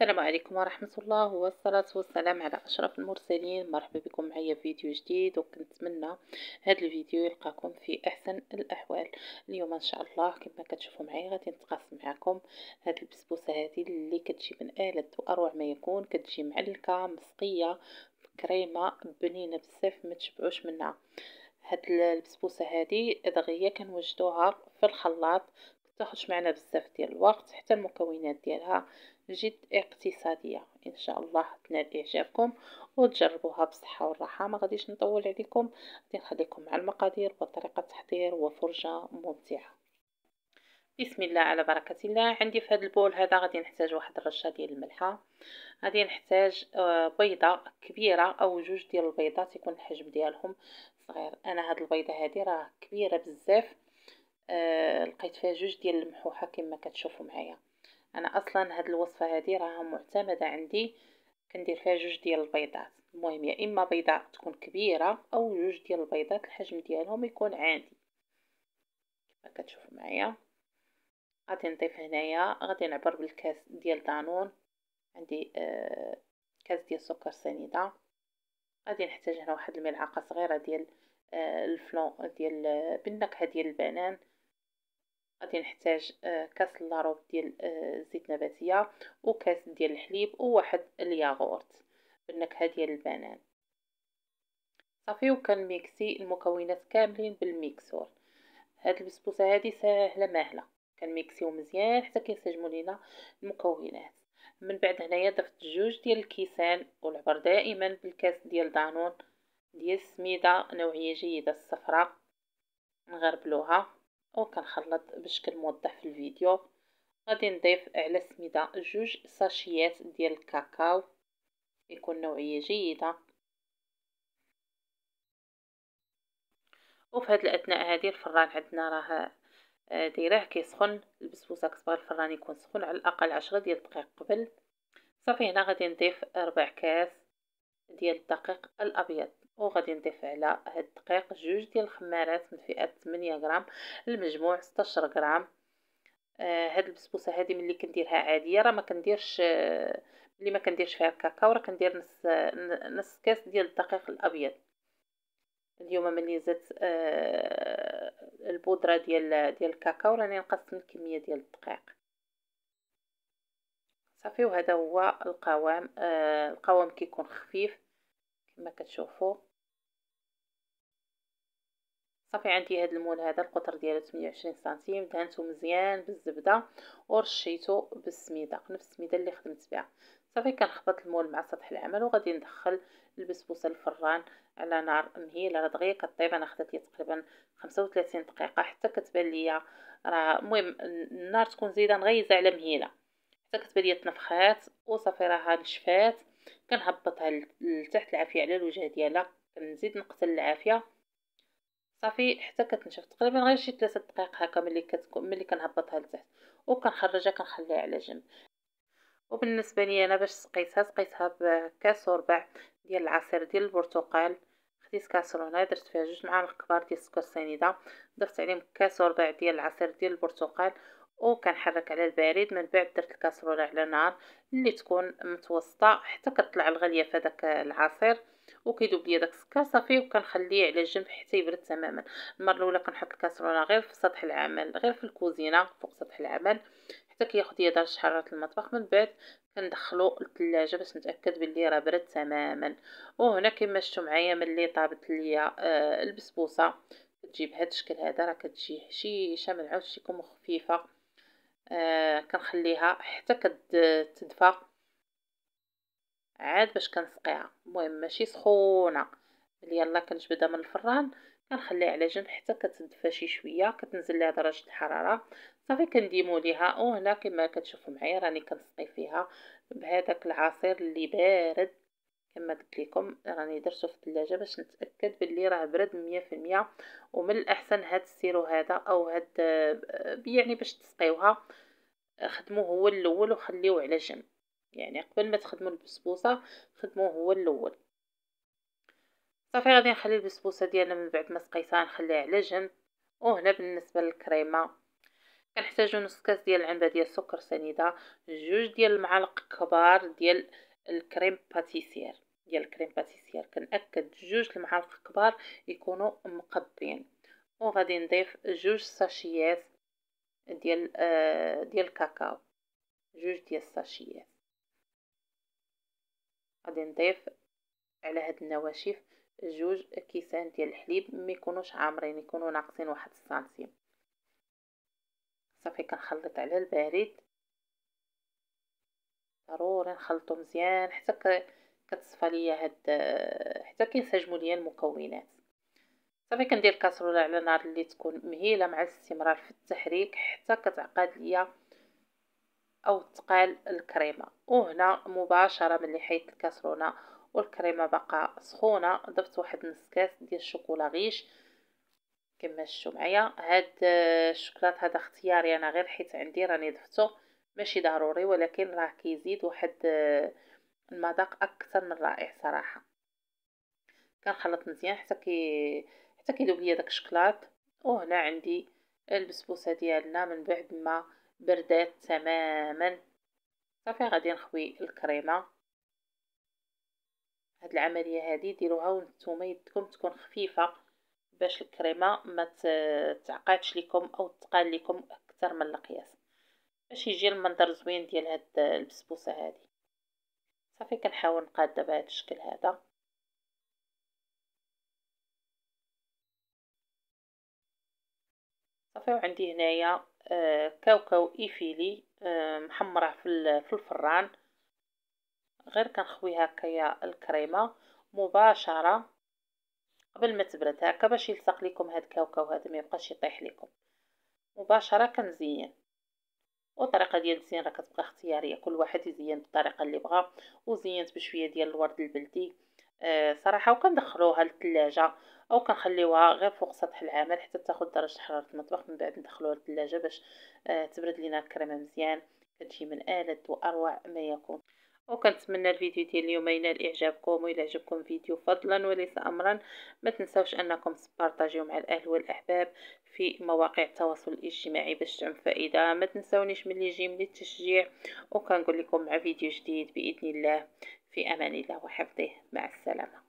السلام عليكم ورحمة الله والصلاة والسلام على أشرف المرسلين مرحبا بكم معايا في فيديو جديد وكنتمنى هذا الفيديو يلقاكم في أحسن الأحوال اليوم إن شاء الله كما كتشوفوا معايا غادي نتقاسم معكم هذه البسبوسة هذه اللي كتجي من آلة وأروع ما يكون كتجي معلكة مسقية كريمة بنينة بزاف ما تشبعوش منها هاد البسبوسه هادي دغيا كنوجدوها في الخلاط تاخدش معنا بزاف ديال الوقت حتى المكونات ديالها جد اقتصاديه ان شاء الله تنال اعجابكم وتجربوها بالصحه والراحه ما غاديش نطول عليكم غادي نخليكم مع المقادير وطريقه التحضير وفرجه ممتعه بسم الله على بركه الله عندي في هذا البول هذا غادي نحتاج واحد الرشه ديال الملحه غادي نحتاج آه، بيضه كبيره او جوج ديال البيضات يكون الحجم ديالهم صغير انا هاد البيضه هذه راه كبيره بزاف آه لقيت فيها جوج ديال المحوحه كما كتشوفوا معايا انا اصلا هاد الوصفه هادي راها معتمده عندي كندير فيها جوج ديال البيضات المهم يا اما بيضه تكون كبيره او جوج ديال البيضات الحجم ديالهم يكون عادي كما كتشوفوا معايا غادي نضيف هنايا غادي نعبر بالكاس ديال دانون عندي آه كاس ديال سكر سنيده غادي نحتاج هنا واحد الملعقه صغيره ديال آه الفلون ديال آه، بالنكهه ديال البنان غادي نحتاج آه، كاس لاروب ديال الزيت آه، نباتيه وكاس ديال الحليب وواحد الياغورت بالنكهه ديال البنان صافي وكنميكسي المكونات كاملين بالميكسور هاد البسبوسه هادي ساهله ماهله كنميكسيو مزيان حتى كينسجموا لينا المكونات من بعد هنايا ضفت جوج ديال الكيسان والعبر دائما بالكاس ديال دانون ديال السميده نوعيه جيده الصفراء نغربلوها او كنخلط بشكل موضح في الفيديو غادي نضيف على السميده جوج ساشيات ديال الكاكاو يكون نوعيه جيده وفي هاد الاثناء هادي الفران عندنا راه آه، دايراه كيسخن البسبوسه كتبغي الفران يكون سخون على الاقل عشرة ديال الدقائق قبل صافي هنا غادي نضيف ربع كاس ديال الدقيق الابيض وغادي نضيف على هاد الدقيق جوج ديال الخمارات من فئه 8 غرام المجموع 16 غرام آه هاد البسبوسه هادي ملي كنديرها عاديه راه ما كنديرش آه ملي ما كنديرش فيها الكاكاو راه كندير نص آه، نص كاس ديال الدقيق الابيض اليوم ملي زدت آه البودره ديال ديال الكاكاو راني نقصت من الكميه ديال الدقيق صافي وهذا هو القوام آه القوام كيكون خفيف كما كتشوفوا صافي عندي هاد المول هذا القطر ديالو 28 سنتيم دهنته مزيان بالزبده ورشيته بالسميده نفس السميده اللي خدمت بها صافي كنخبط المول مع سطح العمل وغادي ندخل البسبوسه الفران على نار مهيله راه دغيا كطيب انا خدات لي تقريبا 35 دقيقه حتى كتبان ليا راه المهم النار تكون زايده نغيزه على مهيله حتى كتبان ليا تنفخات وصافي راها نشفات كنهبطها لتحت العافيه على الوجه ديالها كنزيد نقتل العافيه صافي حتى كتنشف تقريبا غير شي 3 دقائق هكا ملي كتكون ملي كنهبطها لتحت وكنخرجها كنخليها على جنب وبالنسبه لي انا باش سقيتها سقيتها بكاس وربع ديال العصير ديال البرتقال خديت كاسرونه درت فيها جوج معالق كبار ديال السكر سنيده درت عليهم كاس وربع ديال العصير ديال البرتقال وكنحرك على البارد من بعد درت الكاسرونه على نار اللي تكون متوسطه حتى كطلع الغليه في داك العصير وكيدوب ليا داك السكر صافي وكنخليه على جنب حتى يبرد تماما المره الاولى كنحط الكاسرونه غير في سطح العمل غير في الكوزينه فوق سطح العمل حتى كياخد ليا درجه حراره المطبخ من بعد كندخلو الثلاجه باش نتاكد باللي راه برد تماما وهنا كما شفتوا معايا ملي طابت ليا آه البسبوسه كتجي هذا الشكل هذا راه كتجي هشيشه من تكون خفيفه آه كنخليها حتى كتدفى عاد باش كنسقيها المهم ماشي سخونه ملي يلا كنجبدها من الفران كنخليها على جنب حتى كتدفى شي شويه كتنزل لها درجه الحراره صافي كنديمو ليها وهنا كما كتشوفوا معايا راني كنسقي فيها بهذاك العصير اللي بارد كما قلت لكم راني درته في الثلاجه باش نتاكد باللي راه برد مية ومن الاحسن هاد السيرو هذا او هاد آه، يعني باش تسقيوها خدموه هو الاول وخليوه على جنب يعني قبل ما تخدموا البسبوسه خدموه هو الاول صافي غادي نخلي البسبوسه ديالنا من بعد ما سقيتها نخليها على جنب وهنا بالنسبه للكريمه كنحتاجو نص كاس ديال العنبه ديال السكر سنيده جوج ديال المعالق كبار ديال الكريم باتيسير ديال الكريم باتيسير كنأكد جوج المعالق كبار يكونوا مقبين وغادي نضيف جوج ساشيات ديال آه ديال الكاكاو جوج ديال الساشيات غادي نضيف على هاد النواشف جوج كيسان ديال الحليب ما يكونوش عامرين يكونوا ناقصين واحد السنتيم صافي كنخلط على البارد ضروري نخلطو مزيان حتى كتصفى ليا هاد حتى كينسجموا ليا المكونات صافي كندير الكاسرونه على نار اللي تكون مهيله مع الاستمرار في التحريك حتى كتعقد ليا او تقال الكريمه وهنا مباشره ملي حيت الكسرونه والكريمه بقى سخونه ضفت واحد نص كاس ديال الشوكولا غيش كما شفتوا معايا هاد آه، الشوكولات هذا اختياري انا غير حيت عندي راني ضفتو ماشي ضروري ولكن راه كيزيد واحد آه، المذاق اكثر من رائع صراحه كنخلط مزيان حتى كي حتى كيذوب ليا داك الشوكولات وهنا عندي البسبوسه ديالنا من بعد ما بردات تماما صافي غادي نخوي الكريمه هاد العمليه هادي ديروها وانتم يدكم تكون خفيفه باش الكريمه ما تعقدش لكم او تقال لكم اكثر من القياس باش يجي المنظر زوين ديال هاد البسبوسه هادي صافي كنحاول نقاد بهاد الشكل هذا صافي وعندي هنايا آه، كاوكاو إيفيلي آه، محمرة في الفران غير كنخوي هكايا الكريمة مباشرة قبل ما تبرد هكا باش يلصق لكم هاد الكاوكاو هذا ما يبقاش يطيح لكم مباشرة كنزين وطريقة ديال الزين راه كتبقى اختياريه كل واحد يزين بالطريقه اللي بغا وزينت بشويه ديال الورد البلدي آه صراحه وكندخلوها للثلاجه او كنخليوها غير فوق سطح العمل حتى تاخد درجه حراره المطبخ من بعد ندخلوها للثلاجه باش آه، تبرد لينا الكريمه مزيان كتجي من الد واروع ما يكون وكنتمنى الفيديو ديال اليوم ينال اعجابكم وإلا عجبكم الفيديو فضلا وليس امرا ما تنساوش انكم تبارطاجيو مع الاهل والاحباب في مواقع التواصل الاجتماعي باش تعم فائده ما تنساونيش من اللي يجي من التشجيع وكنقول لكم مع فيديو جديد باذن الله في امان الله وحفظه مع السلامه